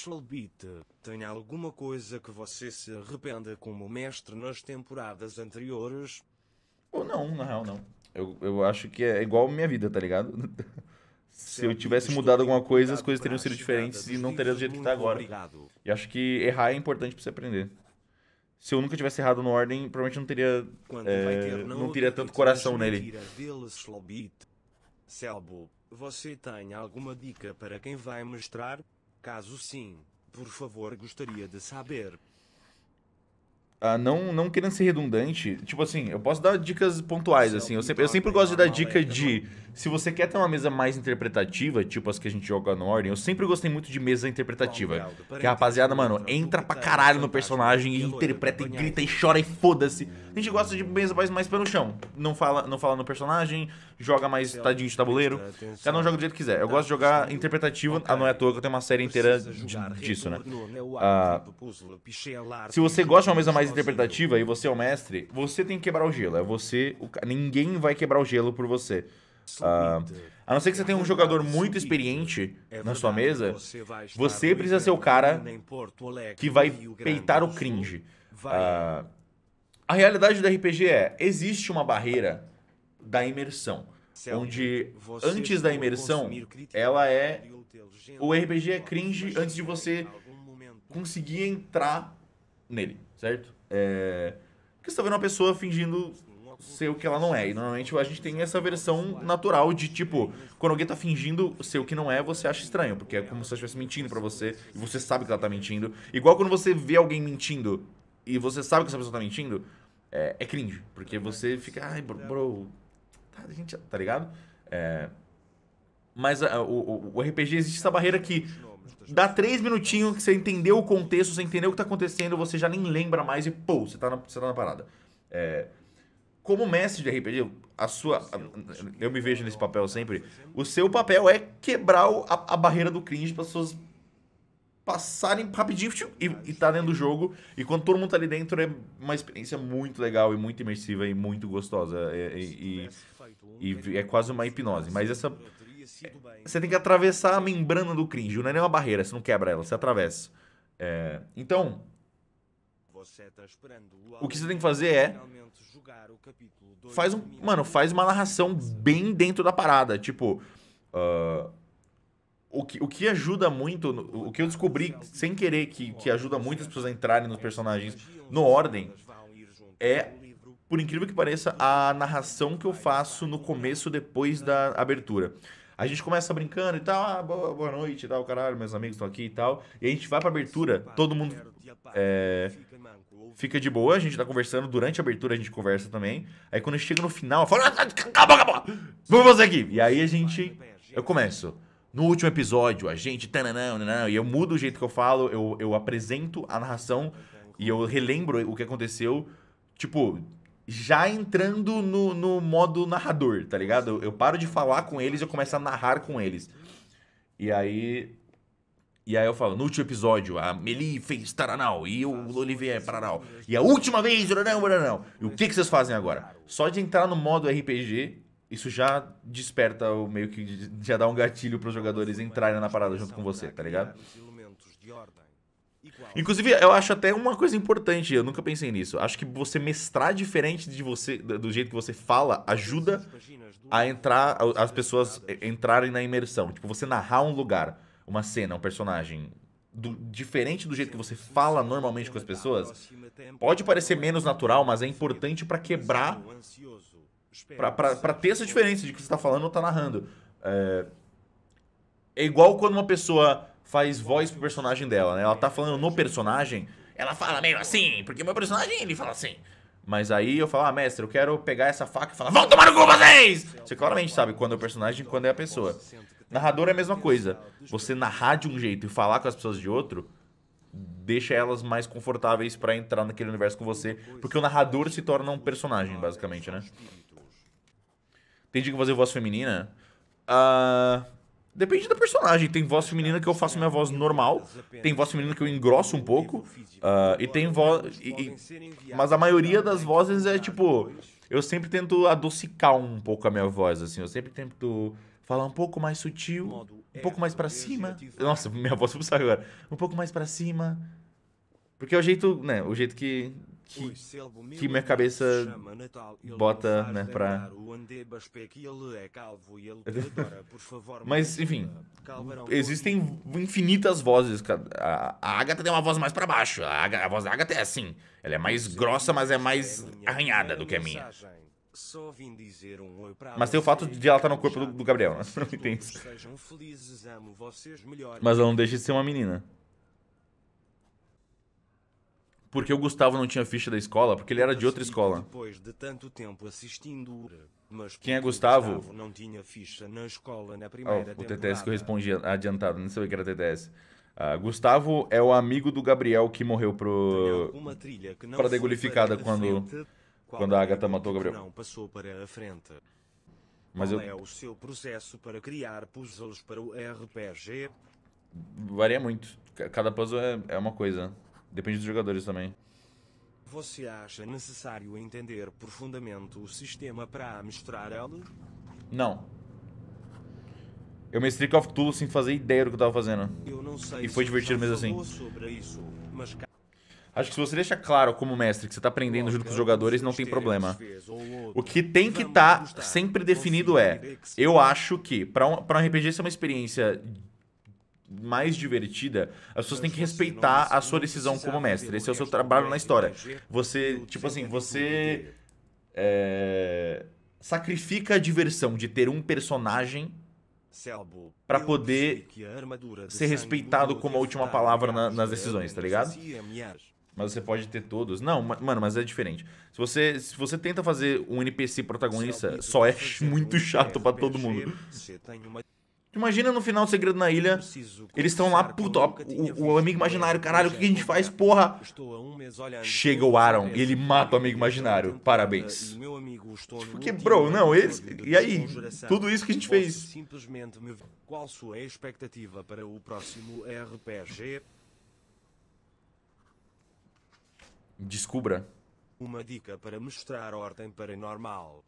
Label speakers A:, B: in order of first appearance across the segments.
A: Schlobeat, tem alguma coisa que você se arrependa como mestre nas temporadas anteriores?
B: Ou não, na real, não. Eu, eu acho que é igual minha vida, tá ligado? Se eu é tivesse mudado alguma coisa, as coisas teriam sido diferentes e não teria do jeito que tá agora. E acho que errar é importante pra você aprender. Se eu nunca tivesse errado no Ordem, provavelmente não teria. É, ter não teria tanto coração nele.
A: Selbo, você tem alguma dica para quem vai mestrar? Caso sim, por favor, gostaria de saber.
B: Ah, não, não querendo ser redundante, tipo assim, eu posso dar dicas pontuais, assim. Eu sempre, eu sempre gosto de dar dica de. Se você quer ter uma mesa mais interpretativa, tipo as que a gente joga na ordem, eu sempre gostei muito de mesa interpretativa. Que a rapaziada, mano, entra pra caralho é no personagem e interpreta e grita e chora e foda-se. A gente gosta de mesa mais, mais pelo chão. Não fala, não fala no personagem, joga mais tadinho de tabuleiro. Né? Cada um né? joga do jeito que quiser. Eu tá. gosto de jogar interpretativo, ah, não é à toa que eu tenho uma série inteira disso, né? né ah, é se você gosta de uma mesa mais interpretativa e você é o mestre, você tem que quebrar o gelo. É você. O, ninguém vai quebrar o gelo por você. Ah, a não ser que você tenha um jogador muito experiente é na sua mesa, você precisa ser o cara que vai peitar o cringe. Ah, a realidade do RPG é: existe uma barreira da imersão. Céu, onde antes da imersão, ela é. O RPG é cringe antes de você conseguir entrar nele, certo? É, que você tá vendo uma pessoa fingindo ser o que ela não é. E normalmente a gente tem essa versão natural de tipo, quando alguém tá fingindo ser o que não é, você acha estranho, porque é como se ela estivesse mentindo para você e você sabe que ela tá mentindo. Igual quando você vê alguém mentindo e você sabe que essa pessoa tá mentindo, é, é cringe, porque você fica, ai, bro Tá, a gente, tá ligado? É, mas ah, o, o RPG existe essa barreira que dá três minutinhos que você entendeu o contexto, você entendeu o que tá acontecendo, você já nem lembra mais e, pô, você tá na, você tá na parada. É, como mestre de RPG, a sua. A, eu me vejo nesse papel sempre. O seu papel é quebrar a, a barreira do cringe para as pessoas passarem rapidinho e, e tá dentro do jogo. E quando todo mundo tá ali dentro, é uma experiência muito legal e muito imersiva e muito gostosa. É, é, e, e, e é quase uma hipnose. Mas essa. Você tem que atravessar a membrana do cringe. Não é nem uma barreira, você não quebra ela, você atravessa. É, então.
A: O que você tem que fazer
B: é. Faz um. Mano, faz uma narração bem dentro da parada. Tipo. Uh, o que, o que ajuda muito, o que eu descobri sem querer que, que ajuda muito as pessoas a entrarem nos personagens no Ordem é, por incrível que pareça, a narração que eu faço no começo depois da abertura. A gente começa brincando e tal, ah, boa, boa noite e tal, caralho, meus amigos estão aqui e tal. E a gente vai pra abertura, todo mundo é, fica de boa, a gente tá conversando, durante a abertura a gente conversa também. Aí quando chega no final, fala, ah, tá, acabou, acabou, vamos fazer aqui. E aí a gente, eu começo. No último episódio, a gente. Tananã, nananã, e eu mudo o jeito que eu falo, eu, eu apresento a narração e eu relembro o que aconteceu. Tipo, já entrando no, no modo narrador, tá ligado? Eu, eu paro de falar com eles e eu começo a narrar com eles. E aí. E aí eu falo, no último episódio, a Meli fez taranal e o Olivier é paranal E a última vez, Taranau, não E o que, que vocês fazem agora? Só de entrar no modo RPG, isso já desperta o meio que já dá um gatilho para os jogadores entrarem na parada junto com você, tá ligado? Inclusive, eu acho até uma coisa importante, eu nunca pensei nisso. Acho que você mestrar diferente de você, do jeito que você fala, ajuda a entrar, as pessoas entrarem na imersão. Tipo, você narrar um lugar, uma cena, um personagem, do, diferente do jeito que você fala normalmente com as pessoas, pode parecer menos natural, mas é importante para quebrar para ter essa diferença de que você está falando ou está narrando. É, é, igual quando uma pessoa faz voz pro personagem dela, né? Ela tá falando no personagem, ela fala meio assim, porque meu personagem ele fala assim. Mas aí eu falo, ah, mestre, eu quero pegar essa faca e falar, vão tomar no cu vocês! Você claramente sabe quando é o personagem e quando é a pessoa. Narrador é a mesma coisa. Você narrar de um jeito e falar com as pessoas de outro, deixa elas mais confortáveis para entrar naquele universo com você, porque o narrador se torna um personagem, basicamente, né? Tem dia que eu fazer voz feminina. Ah, depende da personagem. Tem voz feminina que eu faço minha voz normal, tem voz feminina que eu engrosso um pouco, uh, e tem voz. mas a maioria das vozes é tipo. Eu sempre tento adocicar um pouco a minha voz, assim. Eu sempre tento falar um pouco mais sutil, um pouco mais para cima. Nossa, minha voz foi agora. Um pouco mais para cima. Porque é o jeito, né? O jeito que, que, que minha cabeça bota, né, pra...
A: É mas, enfim, existem
B: infinitas vozes, A Agatha tem uma voz mais para baixo, a, a voz da Agatha é assim. Ela é mais é grossa, mas é mais arranhada do que a minha.
A: Mas tem o fato de ela estar tá no corpo
B: do, do Gabriel, né? Mas ela não deixa de ser uma menina porque o Gustavo não tinha ficha da escola, porque ele era de outra escola.
A: Depois de tanto tempo assistindo mas Quem é Gustavo? Gustavo? não tinha ficha na escola na primeira oh, o TTS que eu
B: respondi adiantado, não sabia que era TTS. Uh, ah, Gustavo é o amigo do Gabriel que morreu pro para degolificada quando frente, quando a Agatha matou o Gabriel.
A: Não passou para a frente. Mas Qual eu... é o seu processo para criar puzzles para o RPG?
B: Varia muito. Cada puzzle é, é uma coisa. Depende dos jogadores também.
A: Você acha necessário entender profundamente o sistema para amostrar ele?
B: Não. Eu mestrei Call of Cthulhu sem fazer ideia do que eu tava fazendo. Eu não sei e foi divertido mesmo assim.
A: Isso, mas...
B: Acho que se você deixa claro como mestre que você tá aprendendo junto com os jogadores, não tem problema. O que tem que estar tá sempre definido é... Eu acho que, para um, pra um RPG ser uma experiência mais divertida, as pessoas têm que respeitar a sua decisão como mestre. Esse é o seu trabalho na história. Né, você, tipo assim, você é, sacrifica a diversão de ter um personagem
A: é para poder ser
B: respeitado como a última palavra na, nas decisões, né? tá ligado? Mas você pode ter todos. Não, mano, mas é diferente. Se você, se você tenta fazer um NPC é protagonista, só é muito chato para todo mundo. Imagina no final do Segredo na Ilha, eles estão lá, puto, ó, o, o, amigo imaginário, caralho, o que, a gente faz, porra? Chega o Aaron e ele mata o amigo imaginário, parabéns. Porque, tipo, bro, não, eles, e aí? Tudo isso que a gente fez.
A: Qual sua expectativa para o próximo RPG?
B: Descubra.
A: Uma dica para mostrar ordem paranormal.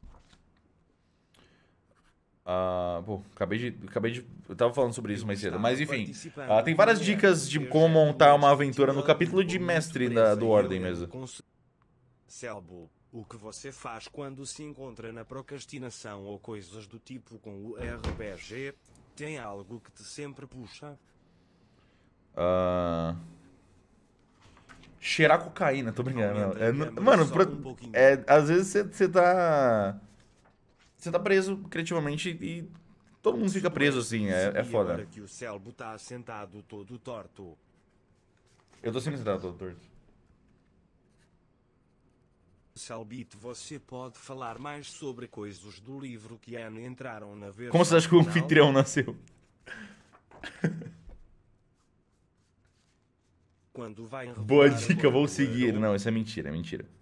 B: Uh, pô, acabei de, acabei de. Eu tava falando sobre isso mais cedo. Mas tá, enfim, uh, tem várias né? dicas de como montar uma aventura no capítulo de mestre da, do Ordem mesmo.
A: Selbo, o que você faz quando se encontra na procrastinação ou coisas do tipo com o RPG? Tem algo que te sempre puxa?
B: Uh... Cheirar cocaína, tô brincando. É, mano, pra... é, às vezes você tá você tá preso criativamente e todo mundo fica preso assim, é, é foda.
A: que o Selbo tá sentado todo torto.
B: Eu tô sempre sentado todo torto.
A: Selbit, você pode falar mais sobre coisas do livro que ano entraram na versão Como você acha que o anfitrião nasceu? Quando vai Boa dica,
B: vou seguir. Não, isso é mentira, é mentira.